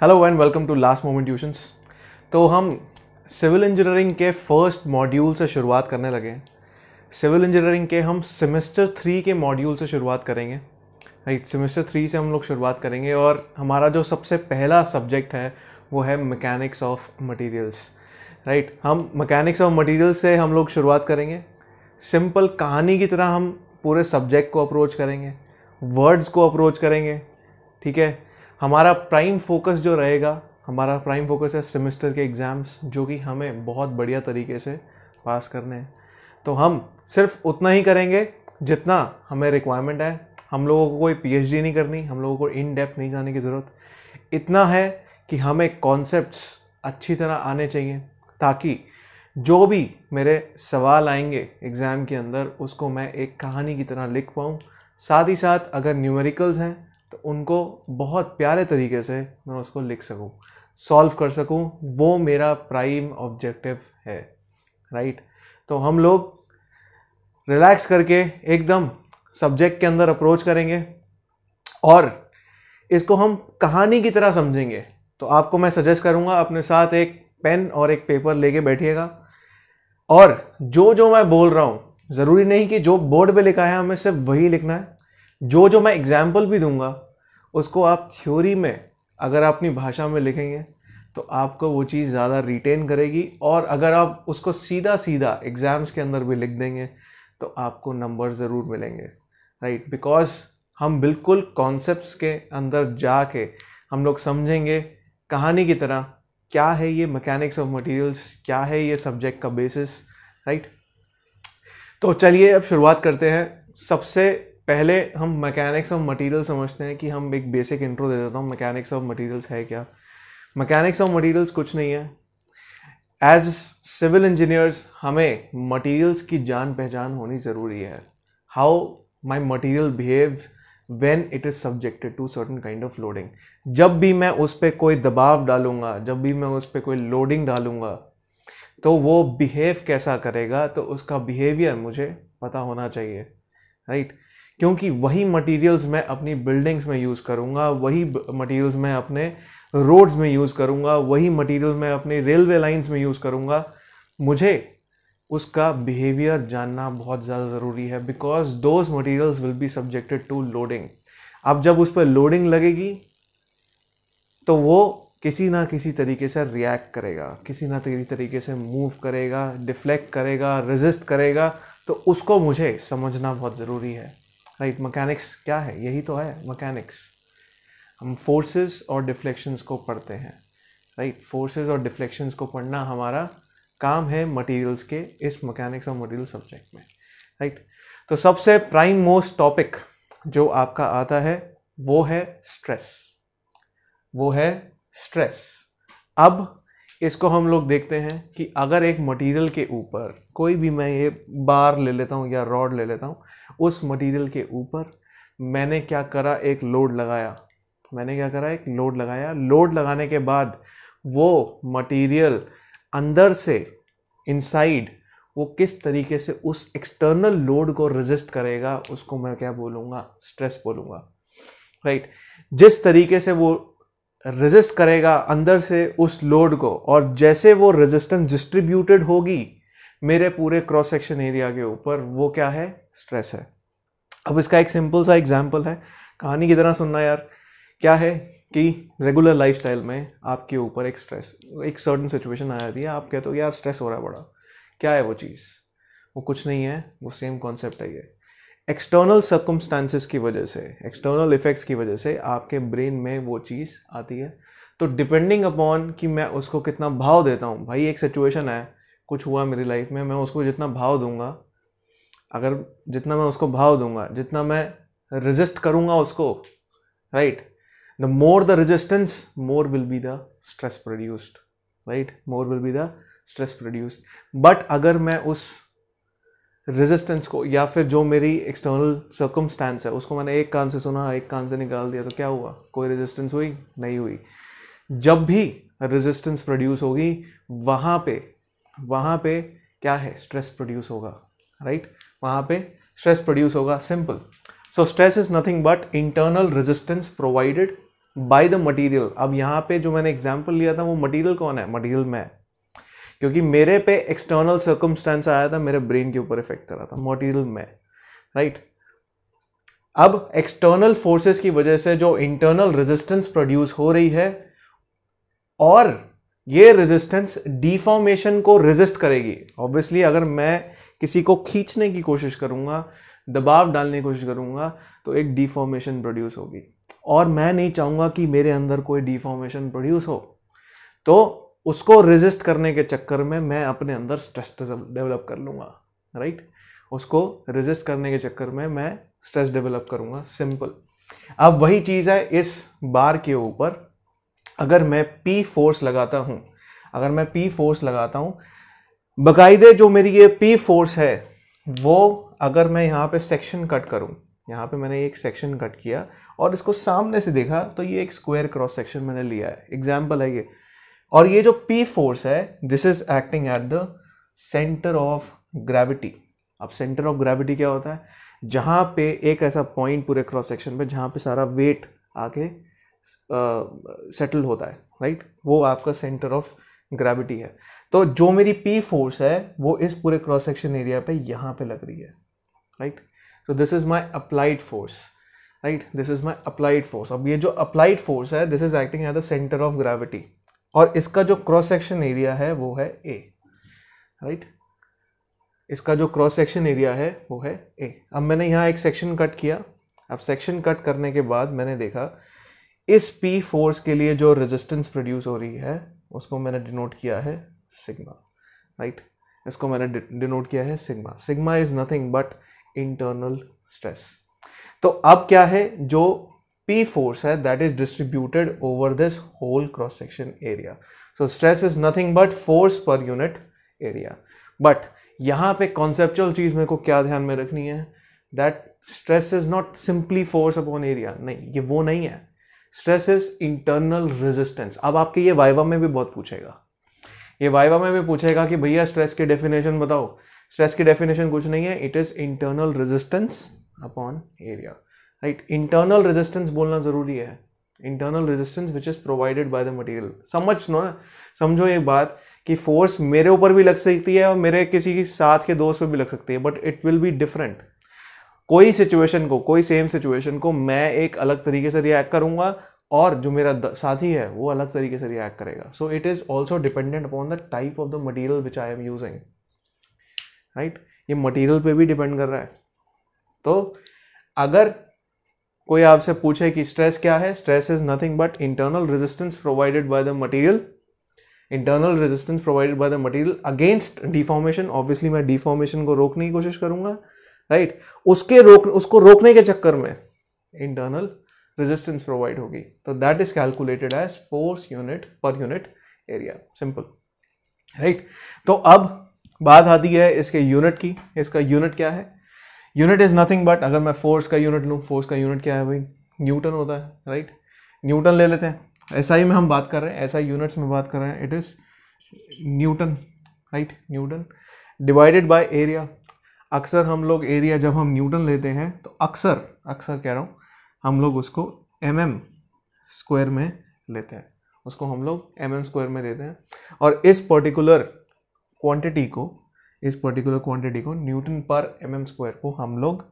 Hello and welcome to last moment tuitions तो हम civil engineering के फर्स्ट मॉड्यूल से शुरुआत करने लगे हैं सिविल इंजीनियरिंग के हम सेमेस्टर थ्री के मॉड्यूल से शुरुआत करेंगे राइट सेमेस्टर थ्री से हम लोग शुरुआत करेंगे और हमारा जो सबसे पहला सब्जेक्ट है वो है मैकेनिक्स ऑफ मटेरियल्स राइट हम मैकेनिक्स ऑफ मटेरियल्स से हम लोग शुरुआत करेंगे सिंपल कहानी की तरह हम पूरे सब्जेक्ट को अप्रोच करेंगे वर्ड्स को अप्रोच करेंगे ठीक है हमारा प्राइम फोकस जो रहेगा हमारा प्राइम फोकस है सेमेस्टर के एग्ज़ाम्स जो कि हमें बहुत बढ़िया तरीके से पास करने हैं तो हम सिर्फ उतना ही करेंगे जितना हमें रिक्वायरमेंट है हम लोगों को कोई पीएचडी नहीं करनी हम लोगों को इन डेप्थ नहीं जाने की ज़रूरत इतना है कि हमें कॉन्सेप्ट्स अच्छी तरह आने चाहिए ताकि जो भी मेरे सवाल आएंगे एग्ज़ाम के अंदर उसको मैं एक कहानी की तरह लिख पाऊँ साथ ही साथ अगर न्यूमेरिकल्स हैं तो उनको बहुत प्यारे तरीके से मैं उसको लिख सकूँ सॉल्व कर सकूँ वो मेरा प्राइम ऑब्जेक्टिव है राइट तो हम लोग रिलैक्स करके एकदम सब्जेक्ट के अंदर अप्रोच करेंगे और इसको हम कहानी की तरह समझेंगे तो आपको मैं सजेस्ट करूँगा अपने साथ एक पेन और एक पेपर लेके बैठिएगा और जो जो मैं बोल रहा हूँ ज़रूरी नहीं कि जो बोर्ड पे लिखा है हमें सिर्फ वही लिखना है जो जो मैं एग्जाम्पल भी दूंगा उसको आप थ्योरी में अगर आप अपनी भाषा में लिखेंगे तो आपको वो चीज़ ज़्यादा रिटेन करेगी और अगर आप उसको सीधा सीधा एग्ज़ाम्स के अंदर भी लिख देंगे तो आपको नंबर ज़रूर मिलेंगे राइट बिकॉज हम बिल्कुल कॉन्सेप्ट्स के अंदर जाके हम लोग समझेंगे कहानी की तरह क्या है ये मैकेनिक्स ऑफ मटेरियल्स क्या है ये सब्जेक्ट का बेसिस राइट तो चलिए अब शुरुआत करते हैं सबसे पहले हम मैकेनिक्स ऑफ मटेरियल समझते हैं कि हम एक बेसिक इंट्रो दे देता हूँ मैकेनिक्स ऑफ मटेरियल्स है क्या मैकेनिक्स ऑफ मटेरियल्स कुछ नहीं है एज सिविल इंजीनियर्स हमें मटेरियल्स की जान पहचान होनी ज़रूरी है how my material behave when it is subjected to certain kind of loading जब भी मैं उस पर कोई दबाव डालूंगा जब भी मैं उस पर कोई लोडिंग डालूंगा तो वो बिहेव कैसा करेगा तो उसका बिहेवियर मुझे पता होना चाहिए राइट right? क्योंकि वही मटेरियल्स मैं अपनी बिल्डिंग्स में यूज़ करूँगा वही मटेरियल्स मैं अपने रोड्स में यूज़ करूँगा वही मटेरियल्स मैं अपने रेलवे लाइंस में यूज़ करूँगा मुझे उसका बिहेवियर जानना बहुत ज़्यादा ज़रूरी है because those materials will be subjected to loading अब जब उस पर लोडिंग लगेगी तो वो किसी ना किसी तरीके से रिएक्ट करेगा किसी ना किसी तरीके से मूव करेगा डिफ्लेक्ट करेगा रेजिस्ट करेगा तो उसको मुझे समझना बहुत ज़रूरी है राइट मकैनिक्स क्या है यही तो है मकैनिक्स हम फोर्सेस और डिफ्लेक्शंस को पढ़ते हैं राइट फोर्सेस और डिफ्लेक्शंस को पढ़ना हमारा काम है मटेरियल्स के इस मकैनिक्स और मटेरियल सब्जेक्ट में राइट right? तो सबसे प्राइम मोस्ट टॉपिक जो आपका आता है वो है स्ट्रेस वो है स्ट्रेस अब इसको हम लोग देखते हैं कि अगर एक मटेरियल के ऊपर कोई भी मैं ये बार ले लेता हूँ या रॉड ले लेता हूँ उस मटेरियल के ऊपर मैंने क्या करा एक लोड लगाया मैंने क्या करा एक लोड लगाया लोड लगाने के बाद वो मटेरियल अंदर से इनसाइड वो किस तरीके से उस एक्सटर्नल लोड को रजिस्ट करेगा उसको मैं क्या बोलूँगा स्ट्रेस बोलूँगा राइट right? जिस तरीके से वो रजिस्ट करेगा अंदर से उस लोड को और जैसे वो रेजिस्टेंस डिस्ट्रीब्यूटेड होगी मेरे पूरे क्रॉस सेक्शन एरिया के ऊपर वो क्या है स्ट्रेस है अब इसका एक सिंपल सा एग्जाम्पल है कहानी की तरह सुनना यार क्या है कि रेगुलर लाइफ में आपके ऊपर एक स्ट्रेस एक सर्टन सिचुएशन आ जाती है आप कहते हो यार स्ट्रेस हो रहा है बड़ा क्या है वो चीज़ वो कुछ नहीं है वो सेम कॉन्सेप्ट है ये एक्सटर्नल सर्कमस्टांसिस की वजह से एक्सटर्नल इफेक्ट्स की वजह से आपके ब्रेन में वो चीज़ आती है तो डिपेंडिंग अपॉन कि मैं उसको कितना भाव देता हूँ भाई एक सिचुएशन है कुछ हुआ मेरी लाइफ में मैं उसको जितना भाव दूंगा अगर जितना मैं उसको भाव दूंगा जितना मैं रजिस्ट करूंगा उसको right the more the resistance more will be the stress produced right more will be the stress produced but अगर मैं उस रेजिस्टेंस को या फिर जो मेरी एक्सटर्नल सर्कमस्टेंस है उसको मैंने एक कान से सुना एक कान से निकाल दिया तो क्या हुआ कोई रेजिस्टेंस हुई नहीं हुई जब भी रेजिस्टेंस प्रोड्यूस होगी वहाँ पे वहाँ पे क्या है स्ट्रेस प्रोड्यूस होगा राइट right? वहाँ पे स्ट्रेस प्रोड्यूस होगा simple so stress is nothing but internal resistance provided by the material अब यहाँ पे जो मैंने एग्जाम्पल लिया था वो मटेरियल कौन है मटेरियल मैं क्योंकि मेरे पे एक्सटर्नल सर्कमस्टेंस आया था मेरे ब्रेन के ऊपर इफेक्ट करा था मटेरियल मैं राइट right? अब एक्सटर्नल फोर्सेस की वजह से जो इंटरनल रेजिस्टेंस प्रोड्यूस हो रही है और ये रेजिस्टेंस डिफॉर्मेशन को रेजिस्ट करेगी ऑब्वियसली अगर मैं किसी को खींचने की कोशिश करूँगा दबाव डालने की कोशिश करूँगा तो एक डिफॉर्मेशन प्रोड्यूस होगी और मैं नहीं चाहूँगा कि मेरे अंदर कोई डिफॉर्मेशन प्रोड्यूस हो तो उसको रेजिस्ट करने के चक्कर में मैं अपने अंदर स्ट्रेस डेवलप कर लूँगा राइट उसको रेजिस्ट करने के चक्कर में मैं स्ट्रेस डेवलप करूँगा सिंपल अब वही चीज़ है इस बार के ऊपर अगर मैं पी फोर्स लगाता हूँ अगर मैं पी फोर्स लगाता हूँ बाकायदे जो मेरी ये पी फोर्स है वो अगर मैं यहाँ पे सेक्शन कट करूँ यहाँ पे मैंने एक सेक्शन कट किया और इसको सामने से देखा तो ये एक स्क्वायर क्रॉस सेक्शन मैंने लिया है एग्जाम्पल है ये और ये जो पी फोर्स है this is acting at the centre of gravity अब सेंटर ऑफ ग्रेविटी क्या होता है जहाँ पे एक ऐसा पॉइंट पूरे क्रॉस सेक्शन पे जहाँ पे सारा वेट आके सेटल uh, होता है राइट right? वो आपका सेंटर ऑफ ग्रेविटी है तो जो मेरी पी फोर्स है वो इस पूरे क्रॉस सेक्शन एरिया पे यहाँ पे लग रही है right so this is my applied force right this is my applied force अब ये जो अप्लाइड फोर्स है this is acting at the centre of gravity और इसका जो क्रॉस सेक्शन एरिया है वो है ए राइट right? इसका जो क्रॉस सेक्शन एरिया है वो है ए अब मैंने यहाँ एक सेक्शन कट किया अब सेक्शन कट करने के बाद मैंने देखा इस पी फोर्स के लिए जो रेजिस्टेंस प्रोड्यूस हो रही है उसको मैंने डिनोट किया है सिग्मा राइट right? इसको मैंने डिनोट किया है sigma sigma is nothing but internal stress तो अब क्या है जो P फोर्स है that is distributed over this whole cross section area so stress is nothing but force per unit area but यहाँ पे कॉन्सेप्चुअल चीज़ मेरे को क्या ध्यान में रखनी है that stress is not simply force upon area नहीं ये वो नहीं है स्ट्रेस इज इंटरनल रेजिस्टेंस अब आपके ये वाइवा में भी बहुत पूछेगा ये वाइवा में भी पूछेगा कि भैया स्ट्रेस की डेफिनेशन बताओ स्ट्रेस की डेफिनेशन कुछ नहीं है it is internal resistance upon area right internal resistance बोलना जरूरी है internal resistance which is provided by the material समझ नो ना समझो एक बात कि फोर्स मेरे ऊपर भी लग सकती है और मेरे किसी साथ के दोस्त पर भी लग सकती है but it will be different कोई सिचुएशन को कोई सेम सिचुएशन को मैं एक अलग तरीके से रिएक्ट करूंगा और जो मेरा साथी है वो अलग तरीके से रिएक्ट करेगा so it is also dependent upon the type of the material which I am using right ये मटीरियल पे भी डिपेंड कर रहा है तो अगर कोई आपसे पूछे कि स्ट्रेस क्या है stress is nothing but internal resistance provided by the material internal resistance provided by the material against deformation obviously मैं डिफॉर्मेशन को रोकने की कोशिश करूंगा राइट उसके रोक उसको रोकने के चक्कर में इंटरनल रेजिस्टेंस प्रोवाइड होगी तो that is calculated as force unit per unit area simple right तो अब बात आती है इसके यूनिट की इसका यूनिट क्या है यूनिट इज नथिंग बट अगर मैं फोर्स का यूनिट लूँ फोर्स का यूनिट क्या है भाई न्यूटन होता है राइट right? न्यूटन ले लेते हैं ऐसा ही में हम बात कर रहे हैं ऐसा यूनिट्स में बात कर रहे हैं it is newton right newton divided by area अक्सर हम लोग एरिया जब हम न्यूटन लेते हैं तो अक्सर अक्सर कह रहा हूँ हम लोग उसको एम एम स्क्वायर में लेते हैं उसको हम लोग एम एम स्क्वायर में लेते हैं और इस पर्टिकुलर क्वांटिटी को इस पर्टिकुलर क्वांटिटी को newton per M M square को हम लोग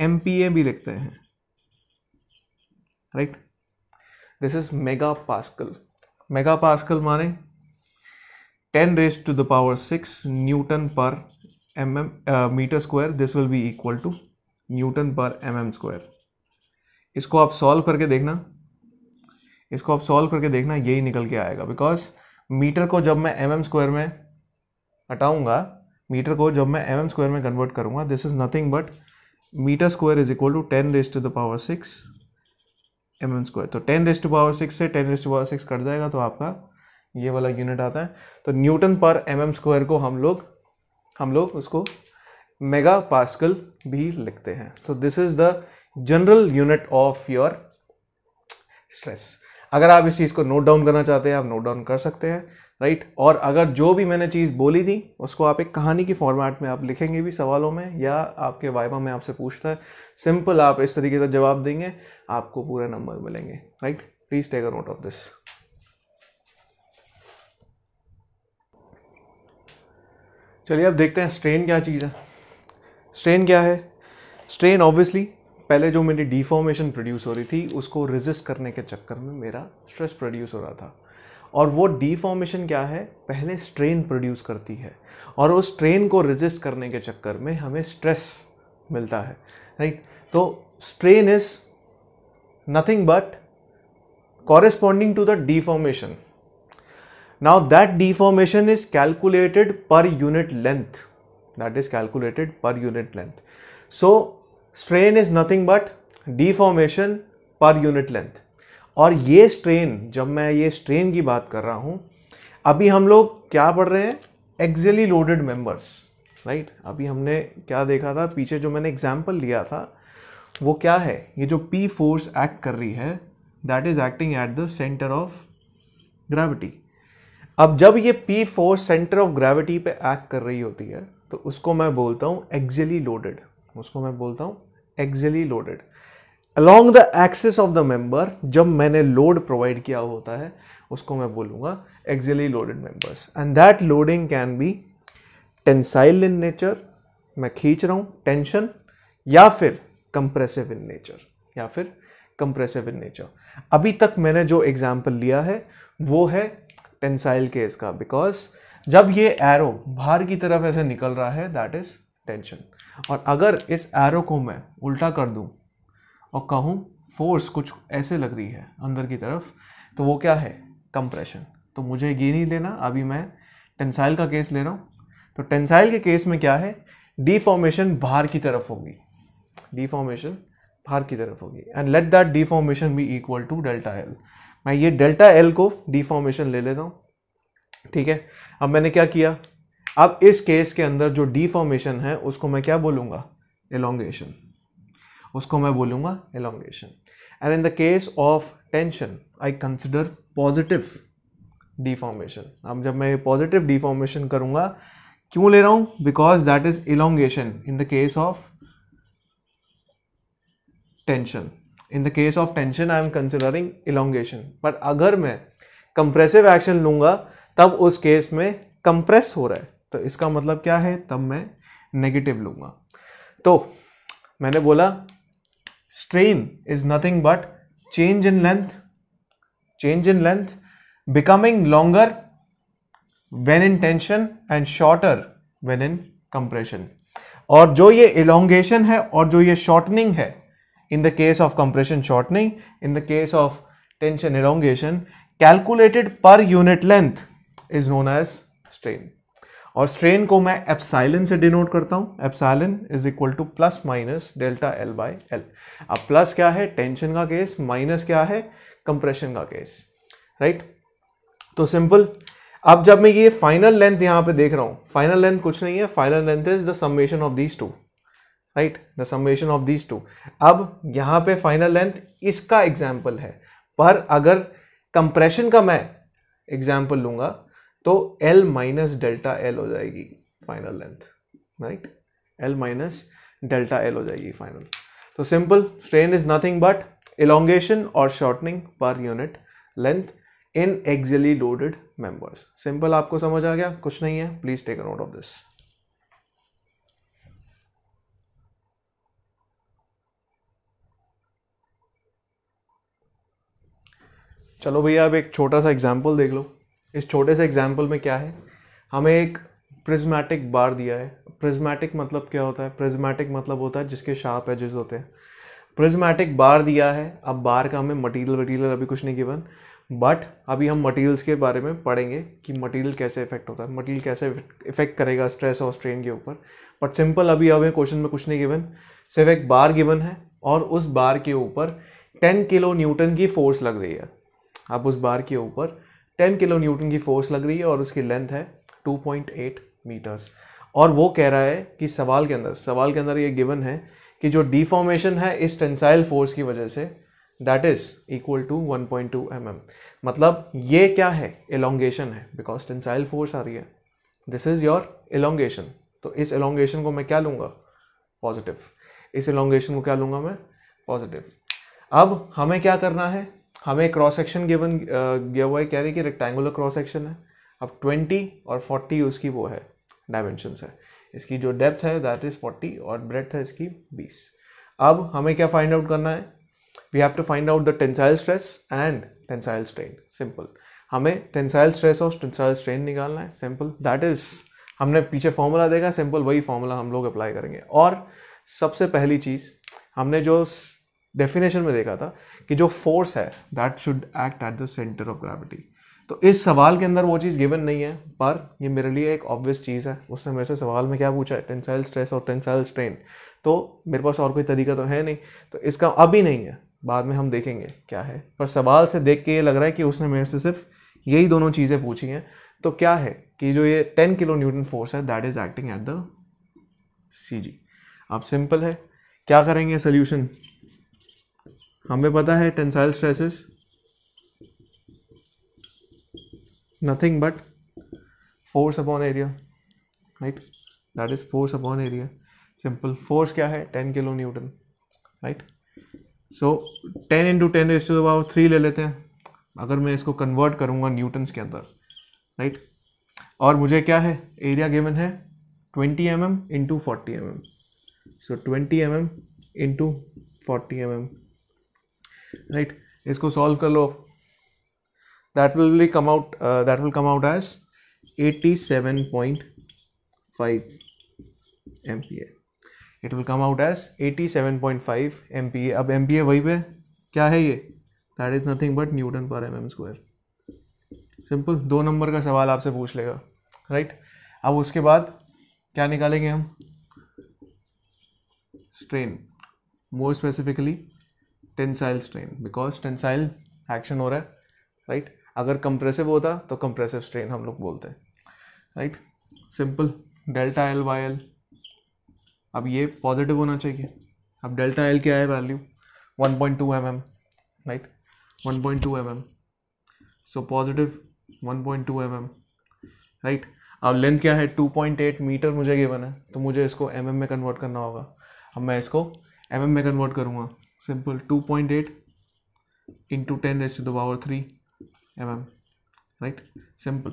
एम पी ए भी लिखते हैं right this is mega pascal mega pascal माने ten raise to the power six newton per M M metre square this will be equal to newton per M M square इसको आप solve करके देखना इसको आप सॉल्व करके देखना यही निकल के आएगा बिकॉज मीटर को जब मैं एम एम स्क्वायर में हटाऊंगा मीटर को जब मैं एम एम स्क्वायर में कन्वर्ट करूंगा this is nothing but metre square is equal to ten raise to the power six M M square तो ten raise to power six से ten raise to power six cut जाएगा तो आपका ये वाला unit आता है तो Newton per M M square को हम लोग हम लोग उसको मेगा पास्कल भी लिखते हैं तो this is the general unit of your stress अगर आप इस चीज़ को नोट डाउन करना चाहते हैं आप नोट डाउन कर सकते हैं राइट right? और अगर जो भी मैंने चीज़ बोली थी उसको आप एक कहानी की फॉर्मेट में आप लिखेंगे भी सवालों में या आपके वाइबा में आपसे पूछता है सिंपल आप इस तरीके से जवाब देंगे आपको पूरे नंबर मिलेंगे right please take a note of this चलिए अब देखते हैं स्ट्रेन क्या चीज़ है स्ट्रेन क्या है स्ट्रेन ऑब्वियसली पहले जो मेरी डिफॉर्मेशन प्रोड्यूस हो रही थी उसको रेजिस्ट करने के चक्कर में मेरा स्ट्रेस प्रोड्यूस हो रहा था और वो डिफॉर्मेशन क्या है पहले स्ट्रेन प्रोड्यूस करती है और उस स्ट्रेन को रेजिस्ट करने के चक्कर में हमें स्ट्रेस मिलता है राइट तो strain is nothing but corresponding to the deformation now that deformation is calculated per unit length that is calculated per unit length so strain is nothing but deformation per unit length और ये strain जब मैं ये strain की बात कर रहा हूँ अभी हम लोग क्या पढ़ रहे हैं एक्जली लोडेड मेंबर्स राइट अभी हमने क्या देखा था पीछे जो मैंने एग्जाम्पल लिया था वो क्या है ये जो पी फोर्स एक्ट कर रही है that is acting at the centre of gravity अब जब ये P force centre of gravity पे एक्ट कर रही होती है तो उसको मैं बोलता हूँ एक्जली लोडेड उसको मैं बोलता हूँ axially loaded along the axis of the member जब मैंने लोड प्रोवाइड किया होता है उसको मैं बोलूँगा axially loaded members and that loading can be tensile in nature मैं खींच रहा हूँ टेंशन या फिर कंप्रेसिव इन नेचर या फिर कंप्रेसिव इन नेचर अभी तक मैंने जो एग्जाम्पल लिया है वो है टेंसाइल केस का बिकॉज जब ये एरो बाहर की तरफ ऐसे निकल रहा है दैट इज टेंशन और अगर इस एरो को मैं उल्टा कर दूं और कहूं फोर्स कुछ ऐसे लग रही है अंदर की तरफ तो वो क्या है कंप्रेशन तो मुझे ये नहीं लेना अभी मैं टेंसाइल का केस ले रहा हूँ तो टेंसाइल के केस में क्या है डिफॉर्मेशन बाहर की तरफ होगी डिफॉर्मेशन बाहर की तरफ होगी and let that deformation be equal to delta L मैं ये डेल्टा एल को डिफॉर्मेशन ले लेता हूँ ठीक है अब मैंने क्या किया अब इस केस के अंदर जो डिफॉर्मेशन है उसको मैं क्या बोलूँगा एलोंगेशन उसको मैं बोलूँगा elongation and in the case of tension I consider positive deformation अब जब मैं पॉजिटिव डिफॉर्मेशन करूँगा क्यों ले रहा हूँ because that is elongation in the case of tension in the case of tension I am considering elongation but अगर मैं कंप्रेसिव एक्शन लूंगा तब उस केस में कंप्रेस हो रहा है तो इसका मतलब क्या है तब मैं नेगेटिव लूंगा तो मैंने बोला strain is nothing but change in length change in length becoming longer when in tension and shorter when in compression और जो ये इलोंगेशन है और जो ये शॉर्टनिंग है in the case of compression shortening, in the case of tension elongation, calculated per unit length is known as strain. और strain को मैं एप्साइलिन से डिनोट करता हूँ epsilon is equal to plus minus delta L by L अब plus क्या है tension का केस माइनस क्या है कंप्रेशन का केस राइट तो सिंपल अब जब मैं ये फाइनल लेंथ यहाँ पे देख रहा हूँ फाइनल लेंथ कुछ नहीं है final length is the summation of these two right the summation of these two अब यहाँ पे फाइनल लेंथ इसका एग्जाम्पल है पर अगर कंप्रेशन का मैं एग्जाम्पल लूंगा तो एल माइनस डेल्टा एल हो जाएगी final length right L minus delta L हो जाएगी फाइनल तो simple strain is nothing but elongation और shortening per unit length in axially loaded members simple आपको समझ आ गया कुछ नहीं है please take note of this चलो भैया अब एक छोटा सा एग्जाम्पल देख लो इस छोटे से एग्जाम्पल में क्या है हमें एक प्रिज्मेटिक बार दिया है प्रिज्मेटिक मतलब क्या होता है प्रिज्मेटिक मतलब होता है जिसके शार्प एजेस होते हैं प्रिज्मेटिक बार दिया है अब बार का हमें मटेरियल वटीरियल अभी कुछ नहीं गिवन बट अभी हम मटेरियल्स के बारे में पढ़ेंगे कि मटेरियल कैसे इफेक्ट होता है मटेरियल कैसे इफेक्ट करेगा स्ट्रेस और स्ट्रेन के ऊपर बट सिंपल अभी हमें क्वेश्चन में कुछ नहीं गिवन सिर्फ एक बार गिवन है और उस बार के ऊपर टेन किलो न्यूटन की फोर्स लग रही है आप उस बार के ऊपर 10 किलो न्यूटन की फोर्स लग रही है और उसकी लेंथ है 2.8 मीटर्स और वो कह रहा है कि सवाल के अंदर सवाल के अंदर ये गिवन है कि जो डिफॉर्मेशन है इस टेंसाइल फोर्स की वजह से that is equal to 1.2 point mm. मतलब ये क्या है एलोंगेशन है बिकॉज टेंसाइल फोर्स आ रही है दिस इज योर एलोंगेशन तो इस एलोंगेशन को मैं क्या लूँगा पॉजिटिव इस एलोंगेशन को क्या लूँगा मैं पॉजिटिव अब हमें क्या करना है हमें क्रॉस सेक्शन गिवन गया हुआ है कह रहे कि रेक्टेंगुलर क्रॉस सेक्शन है अब 20 और 40 उसकी वो है डायमेंशन है इसकी जो डेप्थ है दैट इज़ 40 और ब्रेथ है इसकी 20 अब हमें क्या फाइंड आउट करना है we have to find out the tensile stress and tensile strain simple हमें टेंसाइल स्ट्रेस और टेंसाइल स्ट्रेन निकालना है सिंपल दैट इज़ हमने पीछे फॉर्मूला देखा सिंपल वही फॉर्मूला हम लोग अप्लाई करेंगे और सबसे पहली चीज़ हमने जो डेफिनेशन में देखा था कि जो फोर्स है that should act at the centre of gravity तो इस सवाल के अंदर वो चीज़ गिवन नहीं है पर ये मेरे लिए एक ऑब्वियस चीज़ है उसने मेरे से सवाल में क्या पूछा है टेंसाइल स्ट्रेस और टेंसाइल स्ट्रेन तो मेरे पास और कोई तरीका तो है नहीं तो इसका अभी नहीं है बाद में हम देखेंगे क्या है पर सवाल से देख के ये लग रहा है कि उसने मेरे से सिर्फ यही दोनों चीज़ें पूछी हैं तो क्या है कि जो ये टेन किलो न्यूटन फोर्स है that is acting at the C G अब सिंपल है क्या करेंगे सोल्यूशन हमें पता है tensile stresses nothing but force upon area right that is force upon area simple force क्या है ten kilo newton right so ten into ten raise to दबाव थ्री ले लेते हैं अगर मैं इसको कन्वर्ट करूँगा न्यूटन्स के अंदर राइट right? और मुझे क्या है एरिया गिवन है twenty M M into forty M M so twenty M M into forty M M right इसको सॉल्व कर लो that will be come out that will come out as 87.5 MPa. It will come out as 87.5 MPa. अब MPa वही पे क्या है ये that is nothing but newton per M M square simple दो नंबर का सवाल आपसे पूछ लेगा राइट right? अब उसके बाद क्या निकालेंगे हम strain more specifically tensile strain because tensile action हो रहा है राइट right? अगर कंप्रेसिव होता तो कंप्रेसिव स्ट्रेन हम लोग बोलते हैं right simple delta L by L अब ये पॉजिटिव होना चाहिए अब डेल्टा एल क्या है value 1.2 point two M M right one point two M M so positive one point two M M right अब लेंथ क्या है 2.8 मीटर मुझे गिवन है तो मुझे इसको एम mm में कन्वर्ट करना होगा अब मैं इसको एम mm में कन्वर्ट करूँगा simple 2.8 into 10 raised to the power 3 mm right simple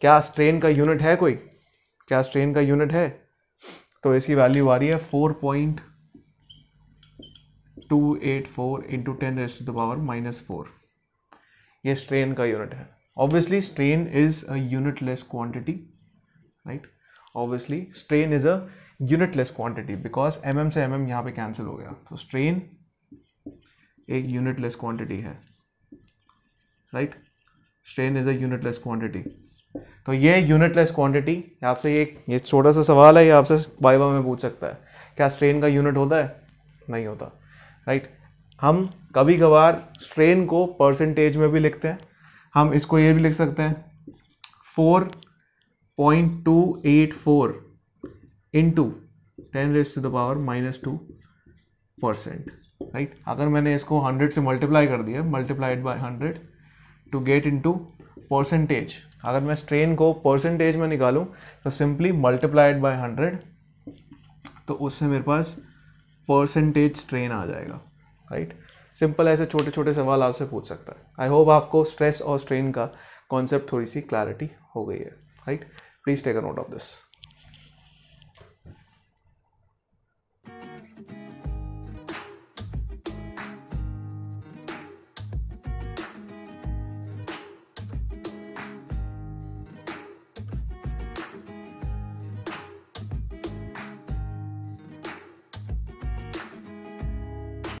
क्या स्ट्रेन का यूनिट है कोई क्या स्ट्रेन का यूनिट है तो इसकी वैल्यू आ रही है four point two eight four into ten raise to the power minus तो फोर ये स्ट्रेन का यूनिट है obviously strain is a unitless quantity right obviously strain is a unitless quantity because M M से M mm M यहाँ पर cancel हो गया तो स्ट्रेन एक यूनिटलेस क्वांटिटी है right strain is a unitless quantity तो ये यूनिटलेस क्वांटिटी आपसे ये ये छोटा सा सवाल है ये आपसे वाइवा में पूछ सकता है क्या स्ट्रेन का यूनिट होता है नहीं होता राइट right? हम कभी कभार स्ट्रेन को परसेंटेज में भी लिखते हैं हम इसको ये भी लिख सकते हैं four point two eight four into ten raise to the power minus two percent right अगर मैंने इसको हंड्रेड से मल्टीप्लाई कर दिया multiplied by hundred to get into percentage अगर मैं स्ट्रेन को परसेंटेज में निकालूं तो सिंपली मल्टीप्लाइड बाय हंड्रेड तो उससे मेरे पास परसेंटेज स्ट्रेन आ जाएगा राइट सिंपल ऐसे छोटे छोटे सवाल आपसे पूछ सकता है आई होप आपको स्ट्रेस और स्ट्रेन का कॉन्सेप्ट थोड़ी सी क्लैरिटी हो गई है right please take a note of this